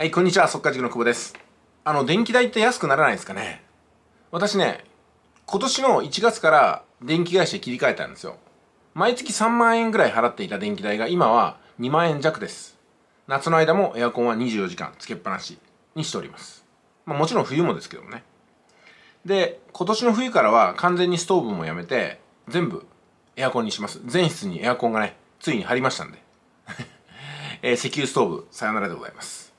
はい、こんにちは、速稼塾の久保です。あの、電気代って安くならないですかね私ね、今年の1月から電気会社切り替えたんですよ。毎月3万円ぐらい払っていた電気代が今は2万円弱です。夏の間もエアコンは24時間つけっぱなしにしております。まあ、もちろん冬もですけどもね。で、今年の冬からは完全にストーブもやめて、全部エアコンにします。全室にエアコンがね、ついに貼りましたんで。えー、石油ストーブ、さよならでございます。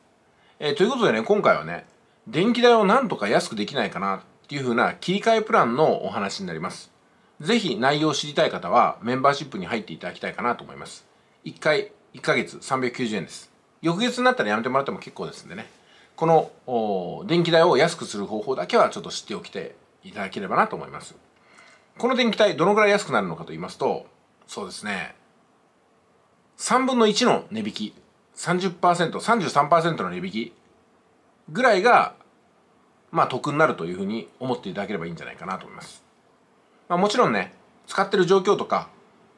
えー、ということでね、今回はね、電気代をなんとか安くできないかなっていう風な切り替えプランのお話になります。ぜひ内容を知りたい方はメンバーシップに入っていただきたいかなと思います。1回、1ヶ月390円です。翌月になったらやめてもらっても結構ですんでね。この電気代を安くする方法だけはちょっと知っておきていただければなと思います。この電気代どのぐらい安くなるのかと言いますと、そうですね。3分の1の値引き、30%、33%の値引きぐらいがまあ得になるというふうに思っていただければいいんじゃないかなと思います。まあ、もちろんね使ってる状況とか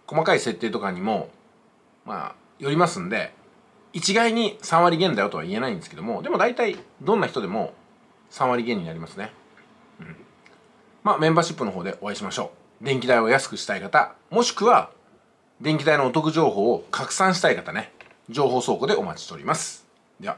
細かい設定とかにもまあよりますんで一概に3割減だよとは言えないんですけどもでも大体どんな人でも3割減になりますね。うん、まあメンバーシップの方でお会いしましょう。電気代を安くしたい方もしくは電気代のお得情報を拡散したい方ね情報倉庫でお待ちしております。では。